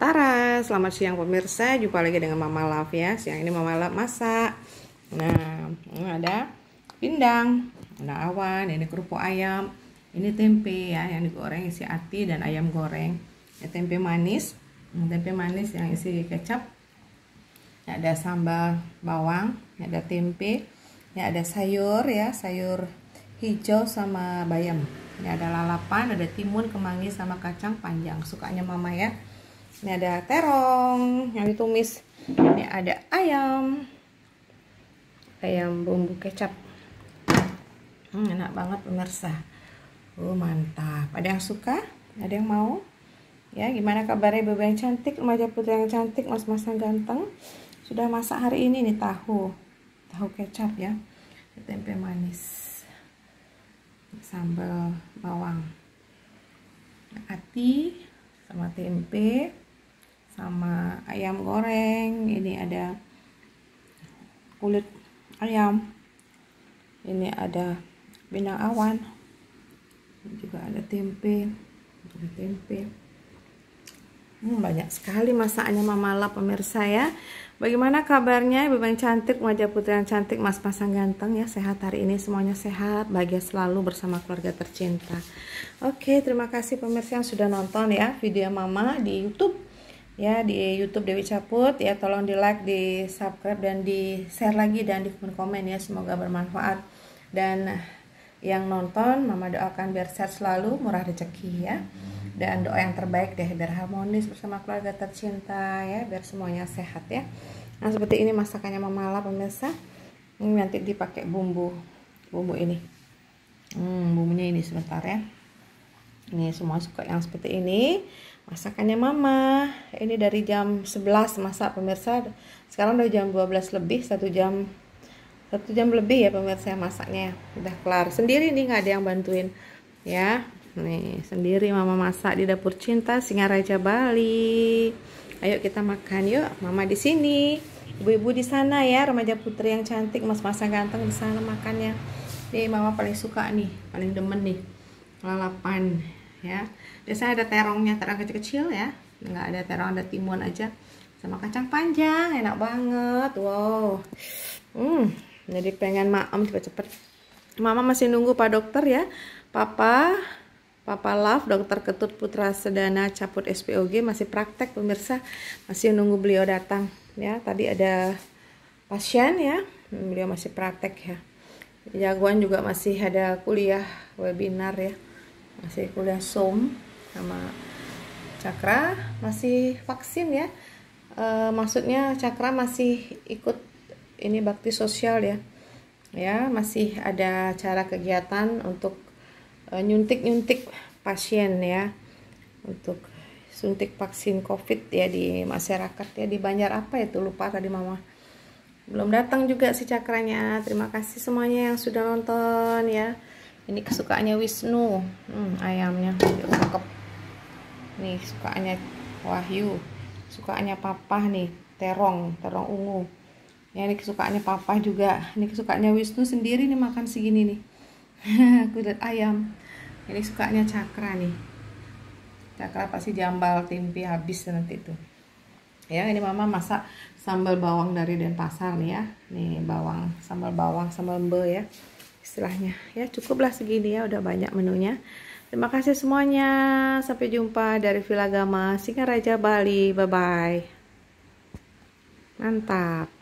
Tara, selamat siang pemirsa. Jumpa lagi dengan Mama Love ya. Siang ini Mama Love masak. Nah, ini ada pindang, ada awan, ini kerupuk ayam, ini tempe ya yang digoreng isi ati dan ayam goreng. Ini tempe manis, tempe manis yang isi kecap. Ini ada sambal bawang, ini ada tempe, ini ada sayur ya, sayur hijau sama bayam. Ini ada lalapan, ada timun, kemangi sama kacang panjang. Sukanya mama ya ini ada terong yang ditumis ini ada ayam ayam bumbu kecap hmm, enak banget pemirsa oh mantap ada yang suka ada yang mau ya gimana kabarnya bebe yang cantik remaja putri yang cantik mas-mas yang ganteng sudah masak hari ini nih tahu tahu kecap ya tempe manis sambal bawang ati sama tempe sama ayam goreng ini ada kulit ayam ini ada binang awan ini juga ada tempe ada tempe hmm, banyak sekali masaknya lah pemirsa ya bagaimana kabarnya ibu yang cantik wajah putri yang cantik mas pasang ganteng ya sehat hari ini semuanya sehat bahagia selalu bersama keluarga tercinta oke terima kasih pemirsa yang sudah nonton ya video mama di youtube ya di YouTube Dewi Caput ya tolong di like di subscribe dan di share lagi dan di komen komen ya semoga bermanfaat dan yang nonton mama doakan biar sehat selalu murah rezeki ya dan doa yang terbaik deh biar harmonis bersama keluarga tercinta ya biar semuanya sehat ya nah seperti ini masakannya mama lah pemirsa ini nanti dipakai bumbu bumbu ini hmm, bumbunya ini sebentar ya ini semua suka yang seperti ini. Masakannya mama. Ini dari jam 11 masak pemirsa. Sekarang udah jam 12 lebih, satu jam satu jam lebih ya pemirsa masaknya. Udah kelar sendiri nih nggak ada yang bantuin. Ya. Nih, sendiri mama masak di dapur cinta Singaraja Bali. Ayo kita makan yuk. Mama di sini. Ibu-ibu di sana ya, remaja putri yang cantik, mas masak ganteng di sana makannya. Nih, mama paling suka nih, paling demen nih. Lalapan ya biasanya ada terongnya terong kecil-kecil ya nggak ada terong ada timun aja sama kacang panjang enak banget wow hmm jadi pengen maem cepet-cepet mama masih nunggu pak dokter ya papa Papa Love, Dokter Ketut Putra Sedana Caput SPOG masih praktek pemirsa, masih nunggu beliau datang ya. Tadi ada pasien ya, hmm, beliau masih praktek ya. Jagoan juga masih ada kuliah webinar ya masih kuliah som sama cakra masih vaksin ya e, maksudnya cakra masih ikut ini bakti sosial ya ya masih ada cara kegiatan untuk e, nyuntik nyuntik pasien ya untuk suntik vaksin covid ya di masyarakat ya di Banjar apa ya lupa tadi mama belum datang juga si cakranya terima kasih semuanya yang sudah nonton ya ini kesukaannya Wisnu hmm, ayamnya cakep nih sukaannya Wahyu sukaannya Papa nih terong terong ungu ya ini kesukaannya Papa juga ini kesukaannya Wisnu sendiri nih makan segini nih kulit ayam ini sukaannya cakra nih cakra pasti jambal timpi habis nanti itu ya ini mama masak sambal bawang dari denpasar nih ya nih bawang sambal bawang sambal mbe ya istilahnya ya cukuplah segini ya udah banyak menunya terima kasih semuanya sampai jumpa dari Villa Gama Singaraja Bali bye bye mantap